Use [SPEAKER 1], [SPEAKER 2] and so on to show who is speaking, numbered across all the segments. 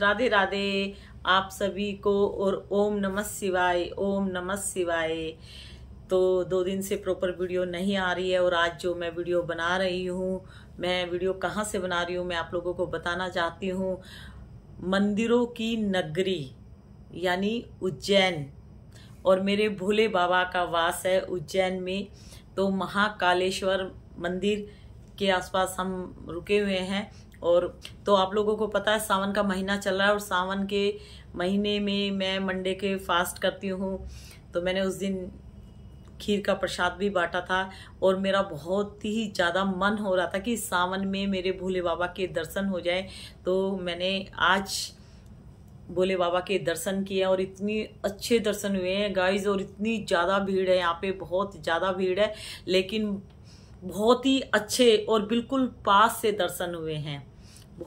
[SPEAKER 1] राधे राधे आप सभी को और ओम नमः शिवाय ओम नमः शिवाय तो दो दिन से प्रॉपर वीडियो नहीं आ रही है और आज जो मैं वीडियो बना रही हूँ मैं वीडियो कहाँ से बना रही हूँ मैं आप लोगों को बताना चाहती हूँ मंदिरों की नगरी यानी उज्जैन और मेरे भोले बाबा का वास है उज्जैन में तो महाकालेश्वर मंदिर के आसपास हम रुके हुए हैं और तो आप लोगों को पता है सावन का महीना चल रहा है और सावन के महीने में मैं मंडे के फास्ट करती हूँ तो मैंने उस दिन खीर का प्रसाद भी बांटा था और मेरा बहुत ही ज़्यादा मन हो रहा था कि सावन में मेरे भोले बाबा के दर्शन हो जाए तो मैंने आज भोले बाबा के दर्शन किए और इतनी अच्छे दर्शन हुए हैं गाइस और इतनी ज़्यादा भीड़ है यहाँ पे बहुत ज़्यादा भीड़ है लेकिन बहुत ही अच्छे और बिल्कुल पास से दर्शन हुए हैं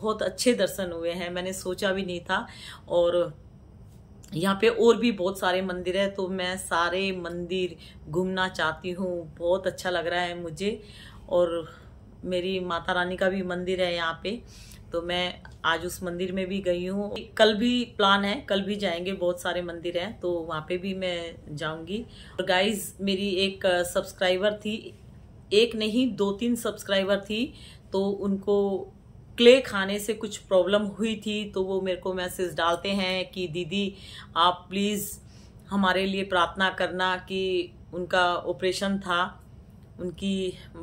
[SPEAKER 1] बहुत अच्छे दर्शन हुए हैं मैंने सोचा भी नहीं था और यहाँ पे और भी बहुत सारे मंदिर है तो मैं सारे मंदिर घूमना चाहती हूँ बहुत अच्छा लग रहा है मुझे और मेरी माता रानी का भी मंदिर है यहाँ पे तो मैं आज उस मंदिर में भी गई हूँ कल भी प्लान है कल भी जाएंगे बहुत सारे मंदिर हैं तो वहाँ पे भी मैं जाऊँगी और गाइज मेरी एक सब्सक्राइबर थी एक नहीं दो तीन सब्सक्राइबर थी तो उनको क्ले खाने से कुछ प्रॉब्लम हुई थी तो वो मेरे को मैसेज डालते हैं कि दीदी आप प्लीज़ हमारे लिए प्रार्थना करना कि उनका ऑपरेशन था उनकी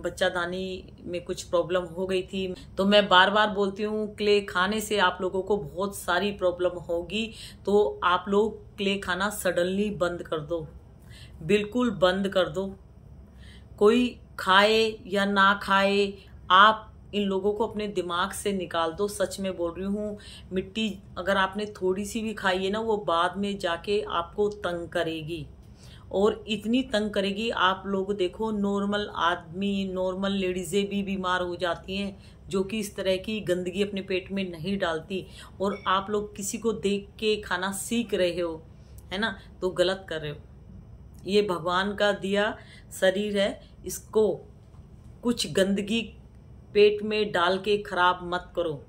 [SPEAKER 1] बच्चादानी में कुछ प्रॉब्लम हो गई थी तो मैं बार बार बोलती हूँ क्ले खाने से आप लोगों को बहुत सारी प्रॉब्लम होगी तो आप लोग क्ले खाना सडनली बंद कर दो बिल्कुल बंद कर दो कोई खाए या ना खाए आप इन लोगों को अपने दिमाग से निकाल दो सच में बोल रही हूँ मिट्टी अगर आपने थोड़ी सी भी खाई है ना वो बाद में जाके आपको तंग करेगी और इतनी तंग करेगी आप लोग देखो नॉर्मल आदमी नॉर्मल लेडीज़ें भी बीमार हो जाती हैं जो कि इस तरह की गंदगी अपने पेट में नहीं डालती और आप लोग किसी को देख के खाना सीख रहे हो है ना तो गलत कर रहे हो ये भगवान का दिया शरीर है इसको कुछ गंदगी पेट में डाल के खराब मत करो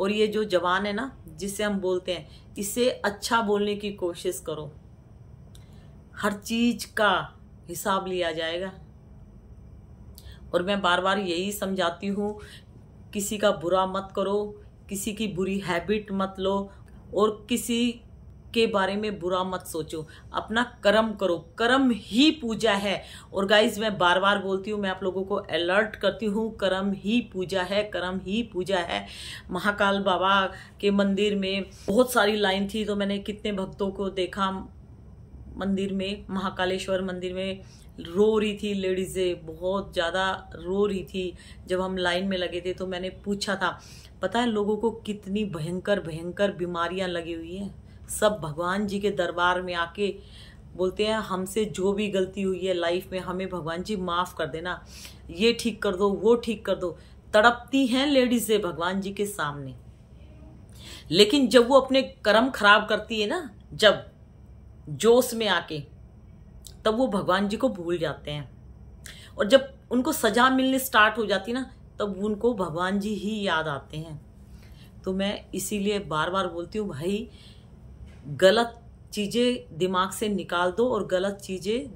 [SPEAKER 1] और ये जो जवान है ना जिसे हम बोलते हैं इसे अच्छा बोलने की कोशिश करो हर चीज का हिसाब लिया जाएगा और मैं बार बार यही समझाती हूँ किसी का बुरा मत करो किसी की बुरी हैबिट मत लो और किसी के बारे में बुरा मत सोचो अपना कर्म करो कर्म ही पूजा है और गाइज मैं बार बार बोलती हूँ मैं आप लोगों को अलर्ट करती हूँ कर्म ही पूजा है कर्म ही पूजा है महाकाल बाबा के मंदिर में बहुत सारी लाइन थी तो मैंने कितने भक्तों को देखा मंदिर में महाकालेश्वर मंदिर में रो रही थी लेडीज़ें बहुत ज़्यादा रो रही थी जब हम लाइन में लगे थे तो मैंने पूछा था पता है लोगों को कितनी भयंकर भयंकर बीमारियां लगी हुई हैं सब भगवान जी के दरबार में आके बोलते हैं हमसे जो भी गलती हुई है लाइफ में हमें भगवान जी माफ़ कर देना ये ठीक कर दो वो ठीक कर दो तड़पती हैं लेडीज़ें भगवान जी के सामने लेकिन जब वो अपने कर्म खराब करती है ना जब जोश में आके तब वो भगवान जी को भूल जाते हैं और जब उनको सजा मिलने स्टार्ट हो जाती ना तब उनको भगवान जी ही याद आते हैं तो मैं इसीलिए बार बार बोलती हूँ भाई गलत चीज़ें दिमाग से निकाल दो और गलत चीज़ें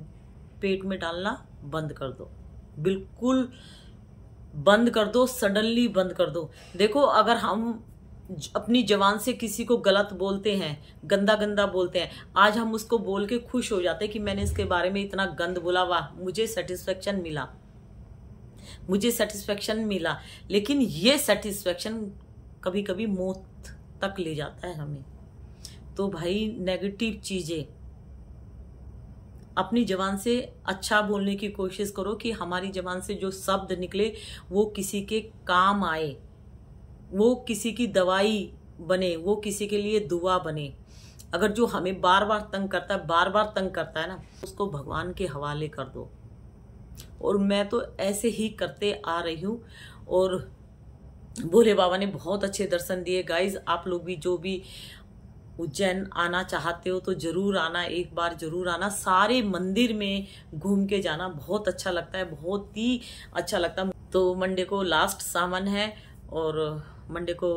[SPEAKER 1] पेट में डालना बंद कर दो बिल्कुल बंद कर दो सडनली बंद कर दो देखो अगर हम अपनी जवान से किसी को गलत बोलते हैं गंदा गंदा बोलते हैं आज हम उसको बोल के खुश हो जाते हैं कि मैंने इसके बारे में इतना गंद बोला वाह मुझे सेटिस्फेक्शन मिला मुझे सेटिस्फेक्शन मिला लेकिन ये सेटिस्फेक्शन कभी कभी मौत तक ले जाता है हमें तो भाई नेगेटिव चीज़ें अपनी जबान से अच्छा बोलने की कोशिश करो कि हमारी जबान से जो शब्द निकले वो किसी के काम आए वो किसी की दवाई बने वो किसी के लिए दुआ बने अगर जो हमें बार बार तंग करता है बार बार तंग करता है ना उसको भगवान के हवाले कर दो और मैं तो ऐसे ही करते आ रही हूँ और भोले बाबा ने बहुत अच्छे दर्शन दिए गाइज आप लोग भी जो भी उज्जैन आना चाहते हो तो ज़रूर आना एक बार ज़रूर आना सारे मंदिर में घूम के जाना बहुत अच्छा लगता है बहुत ही अच्छा लगता है तो मंडे को लास्ट सावन है और मंडे को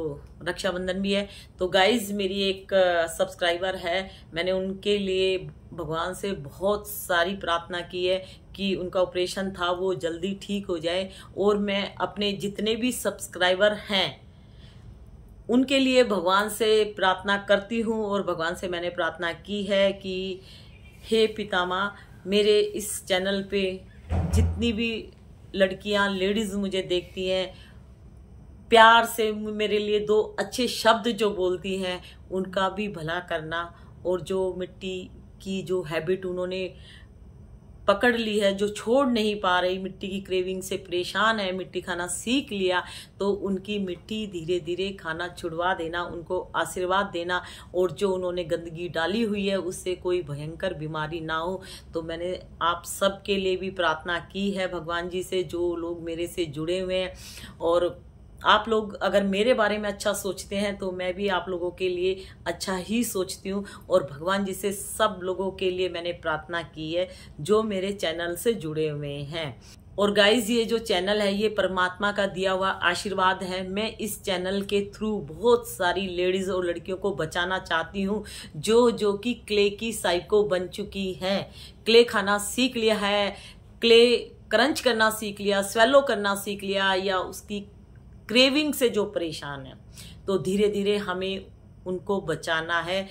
[SPEAKER 1] रक्षाबंधन भी है तो गाइज मेरी एक सब्सक्राइबर है मैंने उनके लिए भगवान से बहुत सारी प्रार्थना की है कि उनका ऑपरेशन था वो जल्दी ठीक हो जाए और मैं अपने जितने भी सब्सक्राइबर हैं उनके लिए भगवान से प्रार्थना करती हूँ और भगवान से मैंने प्रार्थना की है कि हे पितामा मेरे इस चैनल पे जितनी भी लड़कियाँ लेडीज़ मुझे देखती हैं प्यार से मेरे लिए दो अच्छे शब्द जो बोलती हैं उनका भी भला करना और जो मिट्टी की जो हैबिट उन्होंने पकड़ ली है जो छोड़ नहीं पा रही मिट्टी की क्रेविंग से परेशान है मिट्टी खाना सीख लिया तो उनकी मिट्टी धीरे धीरे खाना छुड़वा देना उनको आशीर्वाद देना और जो उन्होंने गंदगी डाली हुई है उससे कोई भयंकर बीमारी ना हो तो मैंने आप सबके लिए भी प्रार्थना की है भगवान जी से जो लोग मेरे से जुड़े हुए हैं और आप लोग अगर मेरे बारे में अच्छा सोचते हैं तो मैं भी आप लोगों के लिए अच्छा ही सोचती हूँ और भगवान जी से सब लोगों के लिए मैंने प्रार्थना की है जो मेरे चैनल से जुड़े हुए हैं और गाइज ये जो चैनल है ये परमात्मा का दिया हुआ आशीर्वाद है मैं इस चैनल के थ्रू बहुत सारी लेडीज़ और लड़कियों को बचाना चाहती हूँ जो जो कि क्ले की साइको बन चुकी है क्ले खाना सीख लिया है क्ले क्रंच करना सीख लिया स्वेलो करना सीख लिया या उसकी क्रेविंग से जो परेशान है तो धीरे धीरे हमें उनको बचाना है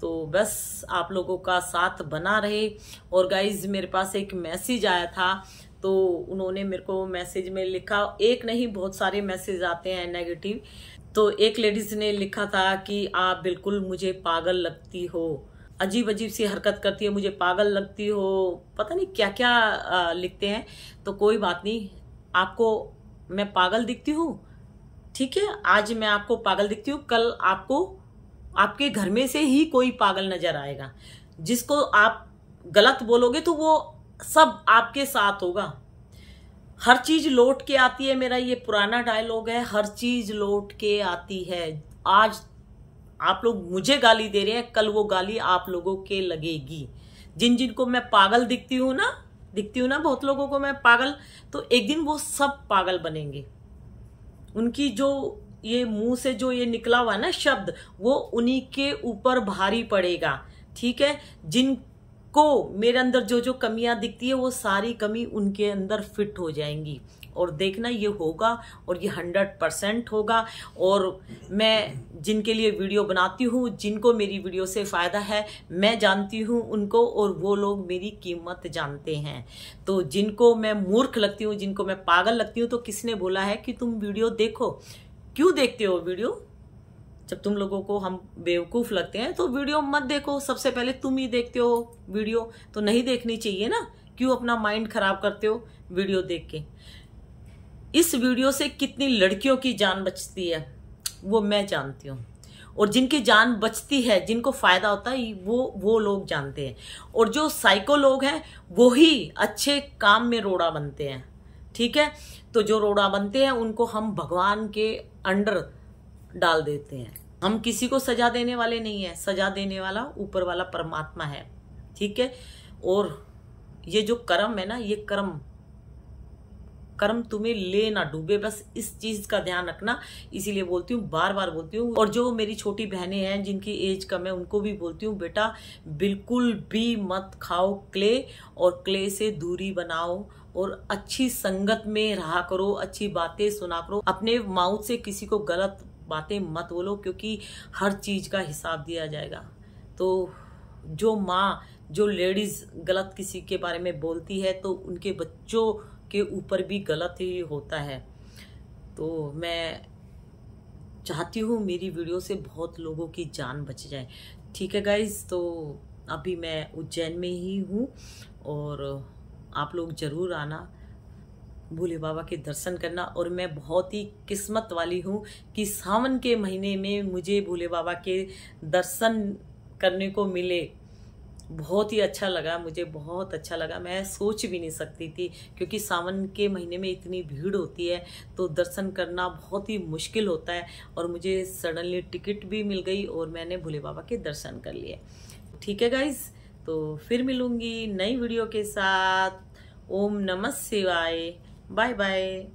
[SPEAKER 1] तो बस आप लोगों का साथ बना रहे और गाइज मेरे पास एक मैसेज आया था तो उन्होंने मेरे को मैसेज में लिखा एक नहीं बहुत सारे मैसेज आते हैं नेगेटिव तो एक लेडीज ने लिखा था कि आप बिल्कुल मुझे पागल लगती हो अजीब अजीब सी हरकत करती है मुझे पागल लगती हो पता नहीं क्या क्या लिखते हैं तो कोई बात नहीं आपको मैं पागल दिखती हूँ ठीक है आज मैं आपको पागल दिखती हूँ कल आपको आपके घर में से ही कोई पागल नजर आएगा जिसको आप गलत बोलोगे तो वो सब आपके साथ होगा हर चीज लौट के आती है मेरा ये पुराना डायलॉग है हर चीज लौट के आती है आज आप लोग मुझे गाली दे रहे हैं कल वो गाली आप लोगों के लगेगी जिन जिनको मैं पागल दिखती हूँ ना दिखती हूँ ना बहुत लोगों को मैं पागल तो एक दिन वो सब पागल बनेंगे उनकी जो ये मुंह से जो ये निकला हुआ ना शब्द वो उन्हीं के ऊपर भारी पड़ेगा ठीक है जिन को मेरे अंदर जो जो कमियां दिखती है वो सारी कमी उनके अंदर फिट हो जाएंगी और देखना ये होगा और ये हंड्रेड परसेंट होगा और मैं जिनके लिए वीडियो बनाती हूँ जिनको मेरी वीडियो से फ़ायदा है मैं जानती हूँ उनको और वो लोग मेरी कीमत जानते हैं तो जिनको मैं मूर्ख लगती हूँ जिनको मैं पागल लगती हूँ तो किसने बोला है कि तुम वीडियो देखो क्यों देखते हो वीडियो जब तुम लोगों को हम बेवकूफ़ लगते हैं तो वीडियो मत देखो सबसे पहले तुम ही देखते हो वीडियो तो नहीं देखनी चाहिए ना क्यों अपना माइंड खराब करते हो वीडियो देख के इस वीडियो से कितनी लड़कियों की जान बचती है वो मैं जानती हूँ और जिनकी जान बचती है जिनको फ़ायदा होता है वो वो लोग जानते हैं और जो साइको लोग हैं वो ही अच्छे काम में रोड़ा बनते हैं ठीक है तो जो रोड़ा बनते हैं उनको हम भगवान के अंडर डाल देते हैं हम किसी को सजा देने वाले नहीं है सजा देने वाला ऊपर वाला परमात्मा है ठीक है और ये जो कर्म है ना ये कर्म कर्म तुम्हें ले ना डूबे बस इस चीज का ध्यान रखना इसीलिए बोलती हूँ बार बार बोलती हूँ और जो मेरी छोटी बहनें हैं जिनकी एज कम है उनको भी बोलती हूँ बेटा बिल्कुल भी मत खाओ क्ले और क्ले से दूरी बनाओ और अच्छी संगत में रहा करो अच्छी बातें सुना करो अपने माउथ से किसी को गलत बातें मत बोलो क्योंकि हर चीज़ का हिसाब दिया जाएगा तो जो माँ जो लेडीज़ गलत किसी के बारे में बोलती है तो उनके बच्चों के ऊपर भी गलत ही होता है तो मैं चाहती हूँ मेरी वीडियो से बहुत लोगों की जान बच जाए ठीक है गाइज तो अभी मैं उज्जैन में ही हूँ और आप लोग ज़रूर आना भोले बाबा के दर्शन करना और मैं बहुत ही किस्मत वाली हूँ कि सावन के महीने में मुझे भोले बाबा के दर्शन करने को मिले बहुत ही अच्छा लगा मुझे बहुत अच्छा लगा मैं सोच भी नहीं सकती थी क्योंकि सावन के महीने में इतनी भीड़ होती है तो दर्शन करना बहुत ही मुश्किल होता है और मुझे सडनली टिकट भी मिल गई और मैंने भोले बाबा के दर्शन कर लिए ठीक है गाइज तो फिर मिलूंगी नई वीडियो के साथ ओम नमः शिवाय बाय बाय